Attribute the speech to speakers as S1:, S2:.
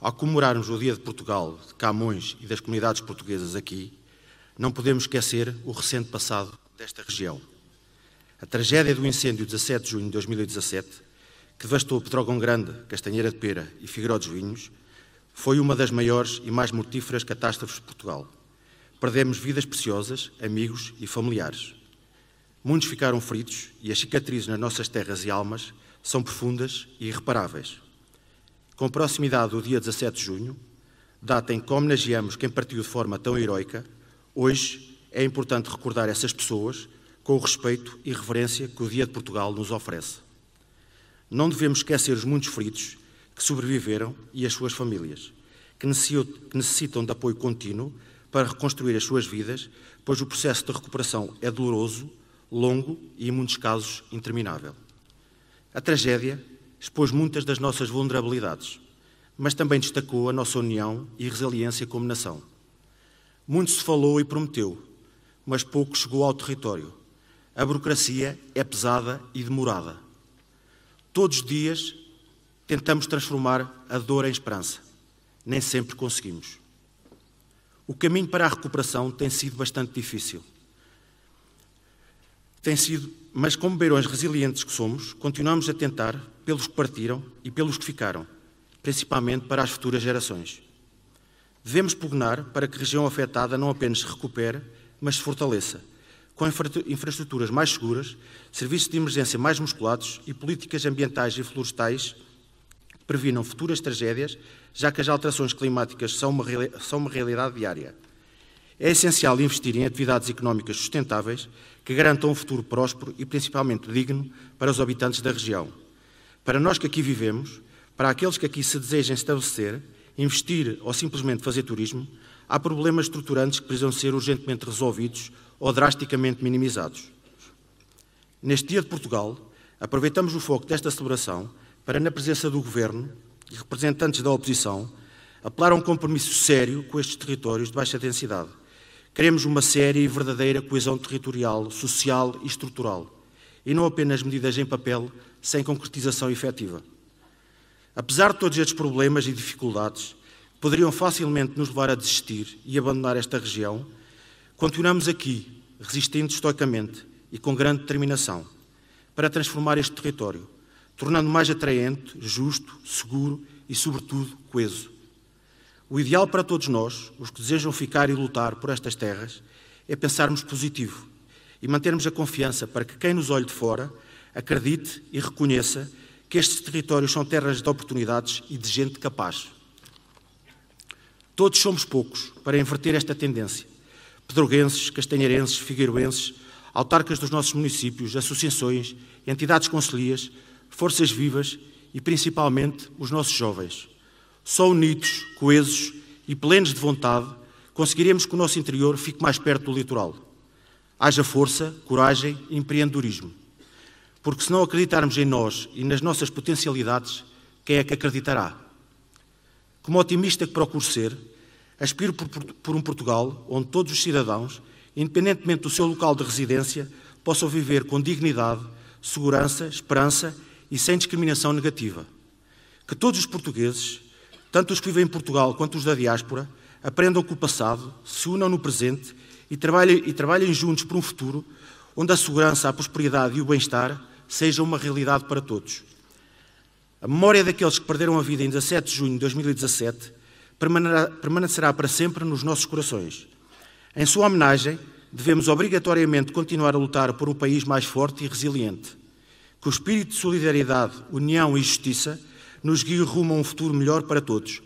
S1: Ao comemorarmos o Dia de Portugal, de Camões e das comunidades portuguesas aqui, não podemos esquecer o recente passado desta região. A tragédia do incêndio 17 de junho de 2017, que devastou Pedrógão Grande, Castanheira de Pera e Figueiró dos Vinhos, foi uma das maiores e mais mortíferas catástrofes de Portugal. Perdemos vidas preciosas, amigos e familiares. Muitos ficaram feridos e as cicatrizes nas nossas terras e almas são profundas e irreparáveis. Com proximidade do dia 17 de junho, data em que homenageamos quem partiu de forma tão heroica, hoje é importante recordar essas pessoas com o respeito e reverência que o Dia de Portugal nos oferece. Não devemos esquecer os muitos feridos que sobreviveram e as suas famílias, que necessitam de apoio contínuo para reconstruir as suas vidas, pois o processo de recuperação é doloroso, longo e, em muitos casos, interminável. A tragédia expôs muitas das nossas vulnerabilidades, mas também destacou a nossa união e resiliência como nação. Muito se falou e prometeu, mas pouco chegou ao território. A burocracia é pesada e demorada. Todos os dias tentamos transformar a dor em esperança. Nem sempre conseguimos. O caminho para a recuperação tem sido bastante difícil. Tem sido, mas como beirões resilientes que somos, continuamos a tentar pelos que partiram e pelos que ficaram, principalmente para as futuras gerações. Devemos pugnar para que a região afetada não apenas se recupere, mas se fortaleça, com infraestruturas mais seguras, serviços de emergência mais musculados e políticas ambientais e florestais que previnam futuras tragédias, já que as alterações climáticas são uma, são uma realidade diária. É essencial investir em atividades económicas sustentáveis que garantam um futuro próspero e principalmente digno para os habitantes da região. Para nós que aqui vivemos, para aqueles que aqui se desejem estabelecer, investir ou simplesmente fazer turismo, há problemas estruturantes que precisam ser urgentemente resolvidos ou drasticamente minimizados. Neste Dia de Portugal, aproveitamos o foco desta celebração para, na presença do Governo e representantes da oposição, apelar a um compromisso sério com estes territórios de baixa densidade. Queremos uma séria e verdadeira coesão territorial, social e estrutural e não apenas medidas em papel sem concretização efetiva. Apesar de todos estes problemas e dificuldades, que poderiam facilmente nos levar a desistir e abandonar esta região, continuamos aqui, resistindo estoicamente e com grande determinação, para transformar este território, tornando mais atraente, justo, seguro e, sobretudo, coeso. O ideal para todos nós, os que desejam ficar e lutar por estas terras, é pensarmos positivo e mantermos a confiança para que quem nos olhe de fora acredite e reconheça que estes territórios são terras de oportunidades e de gente capaz. Todos somos poucos para inverter esta tendência. Pedroguenses, castanheirenses, figueirenses, autarcas dos nossos municípios, associações, entidades concelhias, forças vivas e principalmente os nossos jovens. Só unidos, coesos e plenos de vontade conseguiremos que o nosso interior fique mais perto do litoral. Haja força, coragem e empreendedorismo. Porque se não acreditarmos em nós e nas nossas potencialidades, quem é que acreditará? Como otimista que procuro ser, aspiro por, um Portugal onde todos os cidadãos, independentemente do seu local de residência, possam viver com dignidade, segurança, esperança e sem discriminação negativa. Que todos os portugueses, tanto os que vivem em Portugal quanto os da diáspora, aprendam com o passado, se unam no presente e trabalhem, e trabalhem juntos por um futuro onde a segurança, a prosperidade e o bem-estar sejam uma realidade para todos. A memória daqueles que perderam a vida em 17 de junho de 2017 permanecerá para sempre nos nossos corações. Em sua homenagem, devemos obrigatoriamente continuar a lutar por um país mais forte e resiliente. Que o espírito de solidariedade, união e justiça nos guie rumo a um futuro melhor para todos.